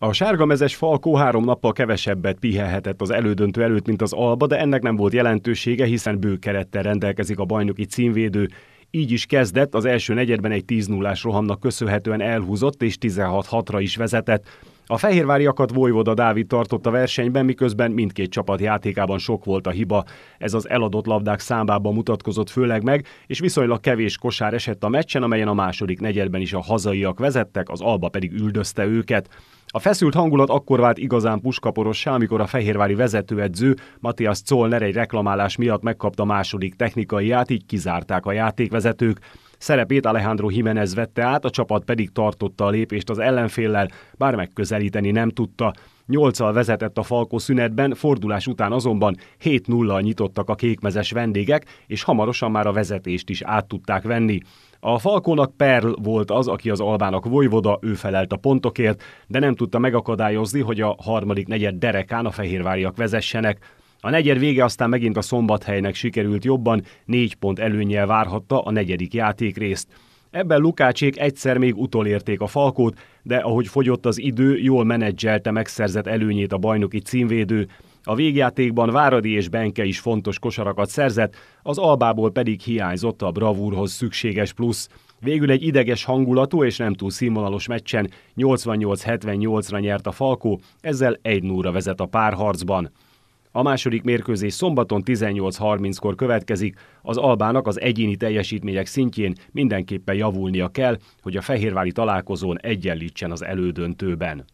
A sárga mezes Falkó három nappal kevesebbet pihenhetett az elődöntő előtt, mint az Alba, de ennek nem volt jelentősége, hiszen bő kerettel rendelkezik a bajnoki címvédő. Így is kezdett, az első negyedben egy 10 0 rohamnak köszönhetően elhúzott és 16-6-ra is vezetett. A fehérváriakat Vojvoda Dávid tartotta versenyben, miközben mindkét csapat játékában sok volt a hiba. Ez az eladott labdák számában mutatkozott főleg meg, és viszonylag kevés kosár esett a meccsen, amelyen a második negyedben is a hazaiak vezettek, az Alba pedig üldözte őket. A feszült hangulat akkor vált igazán puskaporossá, amikor a fehérvári vezetőedző Matthias Zollner egy reklamálás miatt megkapta második technikai így kizárták a játékvezetők. Szerepét Alejandro Jimenez vette át, a csapat pedig tartotta a lépést az ellenféllel, bár megközelíteni nem tudta. Nyolccal vezetett a Falkó szünetben, fordulás után azonban 7 0 nyitottak a kékmezes vendégek, és hamarosan már a vezetést is át tudták venni. A Falkónak Perl volt az, aki az albának vojvoda, ő felelt a pontokért, de nem tudta megakadályozni, hogy a harmadik negyed derekán a fehérváriak vezessenek. A negyed vége aztán megint a szombathelynek sikerült jobban, négy pont előnyel várhatta a negyedik játékrészt. Ebben Lukácsék egyszer még utolérték a Falkót, de ahogy fogyott az idő, jól menedzselte megszerzett előnyét a bajnoki címvédő. A végjátékban Váradi és Benke is fontos kosarakat szerzett, az albából pedig hiányzott a bravúrhoz szükséges plusz. Végül egy ideges hangulatú és nem túl színvonalos meccsen 88-78-ra nyert a Falkó, ezzel 1 0 vezet a párharcban. A második mérkőzés szombaton 18.30-kor következik. Az Albának az egyéni teljesítmények szintjén mindenképpen javulnia kell, hogy a fehérvári találkozón egyenlítsen az elődöntőben.